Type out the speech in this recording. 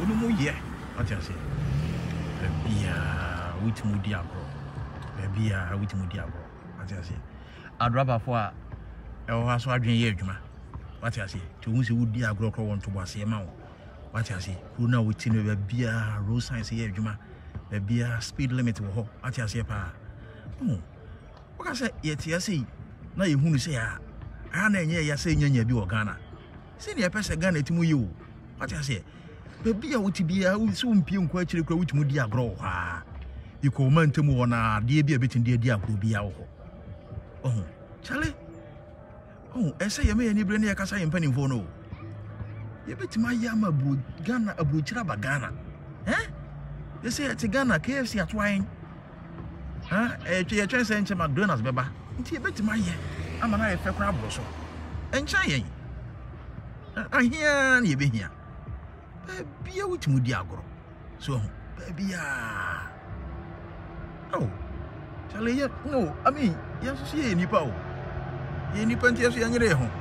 wɔn mu yɛ ɔte ase baabiaa wotumi di agorɔ baabiaa wotumi di agorɔ ɔte ase adorabafoɔ a ɛwɔ hɔ so adwene yɛ adwuma wate ase nti ohun sɛ wodi agorɔ korɔ wɔ ntobo aseɛ ma wo wate ase kuro no a wɔti no a road signs yɛ adwuma a speed limit wɔ hɔ wate aseɛ paa woka sɛ yɛteɛ sei na yɛhunu sɛ a ɛha na ɛnyɛ yɛsɛ nyanya bi wɔ ghana sɛneɛ ɛpɛ sɛ ghana ɛtumi yɛ o wate aseɛ baabi a wote biaa sɛ wompie nkɔ akyire kora wotumi di agorɔ wɔ hɔaa ikɔɔma ntam wɔ no adeɛ bi a bɛtumi de adi agorɔ biaa wɔ hɔ ɔho kyale ɔho ɛsɛ ma yɛni berɛ ne yɛkasa yɛ mpanimfoɔ no o yɛbɛtumi ayɛ ama aburo ghana aburokyire aba ghana ɛ yɛsɛ yɛte ghana kfc atoaɛn yɛtwɛn sɛ nkyɛ mcdonalds bɛba nti yɛbɛtumi ayɛ ama no ayɛfɛ kora aborɔ so ɛnkyɛn yɛn ahia na yɛbɛhia baabia wotumi di agorɔ so ho baabia oh kyale yɛ no i mean yɛn nso yɛ nipa o yɛ nipa nti yɛ so yɛn nyere yɛ ho